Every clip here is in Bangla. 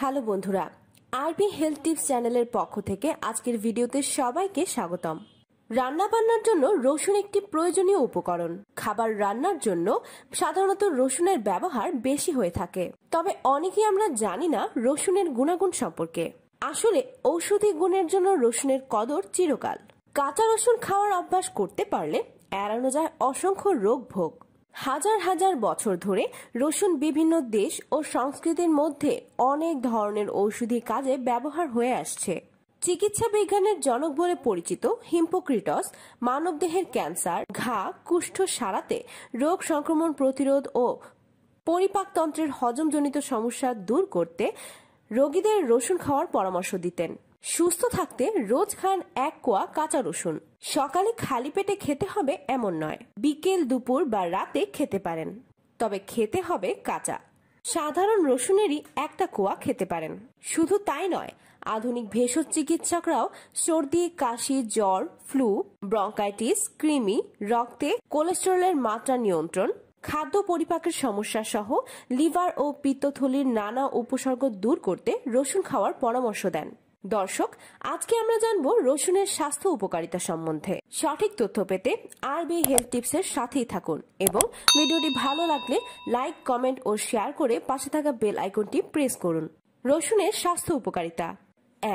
হ্যালো বন্ধুরা আরবি হেলথ টিপস চ্যানেলের পক্ষ থেকে আজকের ভিডিওতে সবাইকে স্বাগতম রান্না বান্নার জন্য রসুন একটি প্রয়োজনীয় উপকরণ খাবার রান্নার জন্য সাধারণত রসুনের ব্যবহার বেশি হয়ে থাকে তবে অনেকেই আমরা জানি না রসুনের গুণাগুণ সম্পর্কে আসলে ঔষধি গুণের জন্য রসুনের কদর চিরকাল কাঁচা রসুন খাওয়ার অভ্যাস করতে পারলে এড়ানো যায় অসংখ্য রোগ ভোগ হাজার হাজার বছর ধরে রসুন বিভিন্ন দেশ ও সংস্কৃতির মধ্যে অনেক ধরনের ঔষধি কাজে ব্যবহার হয়ে আসছে চিকিৎসা বিজ্ঞানের জনক বলে পরিচিত হিম্পোক্রিটস মানবদেহের ক্যান্সার ঘা কুষ্ঠ সারাতে রোগ সংক্রমণ প্রতিরোধ ও পরিপাকতন্ত্রের হজমজনিত সমস্যা দূর করতে রোগীদের রসুন খাওয়ার পরামর্শ দিতেন সুস্থ থাকতে রোজ খান এক কোয়া কাঁচা রসুন সকালে খালি পেটে খেতে হবে এমন নয় বিকেল দুপুর বা রাতে খেতে পারেন তবে খেতে হবে কাঁচা সাধারণ রসুনেরই একটা কোয়া খেতে পারেন শুধু তাই নয় আধুনিক ভেষজ চিকিৎসকরাও সর্দি কাশি জ্বর ফ্লু ব্রঙ্কাইটিস কৃমি রক্তে কোলেস্টেরলের মাত্রা নিয়ন্ত্রণ খাদ্য পরিপাকের সমস্যা সহ লিভার ও পিত্তথলির নানা উপসর্গ দূর করতে রসুন খাওয়ার পরামর্শ দেন দর্শক আজকে আমরা জানব রসুনের স্বাস্থ্য উপকারিতা সম্বন্ধে সঠিক তথ্য পেতে আরবি হেলথ টিপস এর সাথেই থাকুন এবং ভিডিওটি ভালো লাগলে লাইক কমেন্ট ও শেয়ার করে পাশে থাকা বেল আইকনটি প্রেস করুন রসুনের স্বাস্থ্য উপকারিতা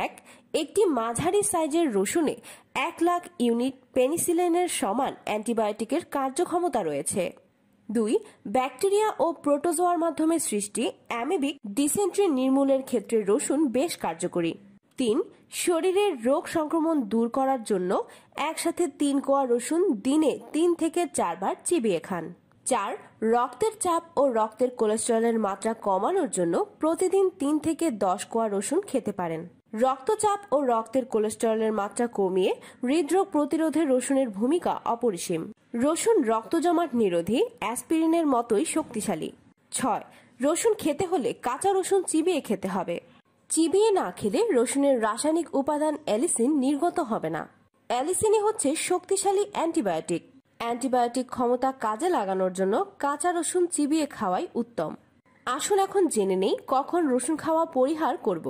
এক একটি মাঝারি সাইজের রসুনে এক লাখ ইউনিট পেনিসিলিনের সমান অ্যান্টিবায়োটিকের কার্যক্ষমতা রয়েছে দুই ব্যাকটেরিয়া ও প্রোটোজোয়ার মাধ্যমে সৃষ্টি অ্যামেবিক ডিসেন্ট্রি নির্মূলের ক্ষেত্রে রসুন বেশ কার্যকরী তিন শরীরের রোগ সংক্রমণ দূর করার জন্য একসাথে তিন কোয়া রসুন দিনে তিন থেকে চারবার চিবিয়ে খান চার রক্তের চাপ ও রক্তের কোলেস্টেরলের মাত্রা কমানোর জন্য প্রতিদিন তিন থেকে দশ কোয়া রসুন খেতে পারেন রক্তচাপ ও রক্তের কোলেস্টেরলের মাত্রা কমিয়ে হৃদরোগ প্রতিরোধে রসুনের ভূমিকা অপরিসীম রসুন রক্ত জমাট নিরোধী অ্যাসপিরিনের মতোই শক্তিশালী ছয় রসুন খেতে হলে কাঁচা রসুন চিবিয়ে খেতে হবে চিবিয়ে না খেলে রসুনের রাসায়নিক উপাদান অ্যালিসিন নির্গত হবে না অ্যালিসিনই হচ্ছে শক্তিশালী অ্যান্টিবায়োটিক অ্যান্টিবায়োটিক ক্ষমতা কাজে লাগানোর জন্য কাঁচা রসুন চিবিয়ে খাওয়াই উত্তম আসুন এখন জেনে নেই কখন রসুন খাওয়া পরিহার করব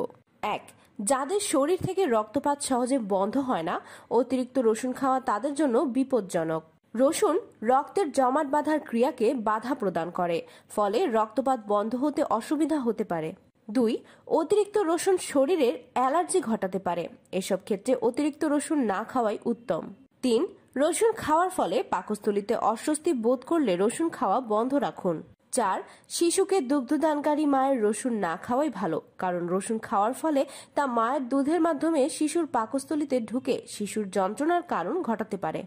এক যাদের শরীর থেকে রক্তপাত সহজে বন্ধ হয় না অতিরিক্ত রসুন খাওয়া তাদের জন্য বিপজ্জনক রসুন রক্তের জমাট বাঁধার ক্রিয়াকে বাধা প্রদান করে ফলে রক্তপাত বন্ধ হতে অসুবিধা হতে পারে দুই অতিরিক্ত রসুন শরীরের অ্যালার্জি ঘটাতে পারে এসব ক্ষেত্রে অতিরিক্ত রসুন না খাওয়াই উত্তম তিন রসুন খাওয়ার ফলে পাকস্থলিতে অস্বস্তি বোধ করলে রসুন খাওয়া বন্ধ রাখুন চার শিশুকে দুগ্ধদানকারী মায়ের রসুন না খাওয়াই ভালো কারণ রসুন খাওয়ার ফলে তা মায়ের দুধের মাধ্যমে শিশুর পাকস্থলিতে ঢুকে শিশুর যন্ত্রণার কারণ ঘটাতে পারে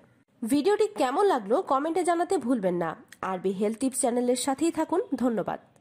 ভিডিওটি কেমন লাগলো কমেন্টে জানাতে ভুলবেন না আরবি হেলথ টিপস চ্যানেলের সাথেই থাকুন ধন্যবাদ